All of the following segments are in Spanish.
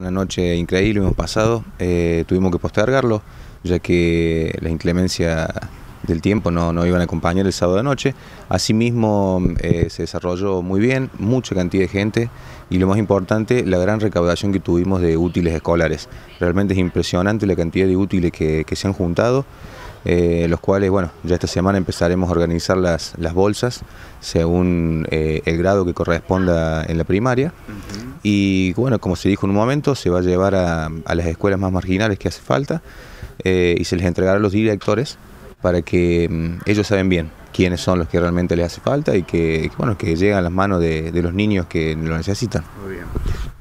Una noche increíble hemos pasado, eh, tuvimos que postergarlo, ya que la inclemencia del tiempo no, no iban a acompañar el sábado de noche. Asimismo, eh, se desarrolló muy bien, mucha cantidad de gente y lo más importante, la gran recaudación que tuvimos de útiles escolares. Realmente es impresionante la cantidad de útiles que, se han juntado. Eh, los cuales, bueno, ya esta semana empezaremos a organizar las, las bolsas según el grado que corresponda en la primaria. Y bueno, como se dijo en un momento, se va a llevar a, las escuelas más marginales que hace falta eh, y se les entregará a los directores para que mm, ellos saben bien quiénes son los que realmente les hace falta y que, bueno, que llegan a las manos de, los niños que lo necesitan. Muy bien.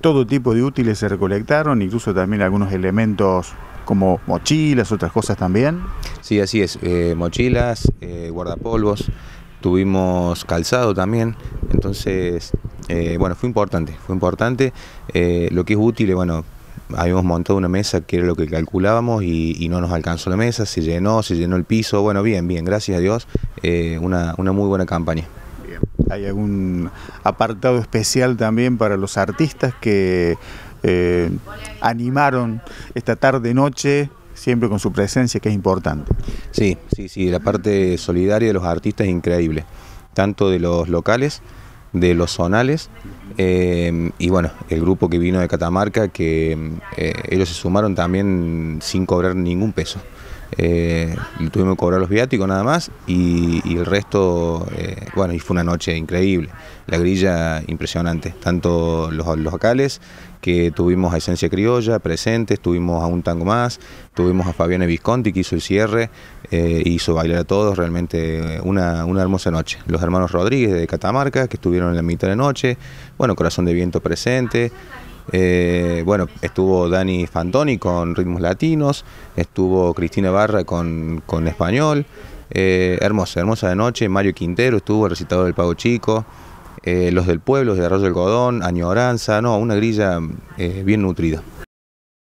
Todo tipo de útiles se recolectaron, incluso también algunos elementos como mochilas, otras cosas también. Sí, así es, eh, mochilas, eh, guardapolvos, tuvimos calzado también, entonces eh, bueno, fue importante, fue importante. Eh, lo que es útil, bueno, habíamos montado una mesa que era lo que calculábamos y, no nos alcanzó la mesa, se llenó, se llenó el piso, bueno, bien, bien, gracias a Dios, eh, una, muy buena campaña. ¿Hay algún apartado especial también para los artistas que animaron esta tarde-noche siempre con su presencia, que es importante? Sí, sí, sí, la parte solidaria de los artistas es increíble, tanto de los locales, de los zonales. Eh, y bueno, el grupo que vino de Catamarca, que eh, ellos se sumaron también sin cobrar ningún peso. Eh, tuvimos que cobrar los viáticos nada más y, el resto, eh, bueno, y fue una noche increíble. La grilla impresionante, tanto los, locales que tuvimos a Esencia Criolla presentes, tuvimos a Un Tango Más, tuvimos a Fabián Visconti que hizo el cierre, eh, hizo bailar a todos, realmente una, una, hermosa noche. Los hermanos Rodríguez de Catamarca que estuvieron en la mitad de la noche, bueno, Corazón de Viento presente. Eh, bueno, estuvo Dani Fantoni con ritmos latinos, estuvo Cristina Barra con, con español, eh, hermosa, hermosa de noche, Mario Quintero estuvo el recitador del Pago Chico, eh, los del pueblo, de Arroyo del Godón, Añoranza, no, una grilla bien nutrida.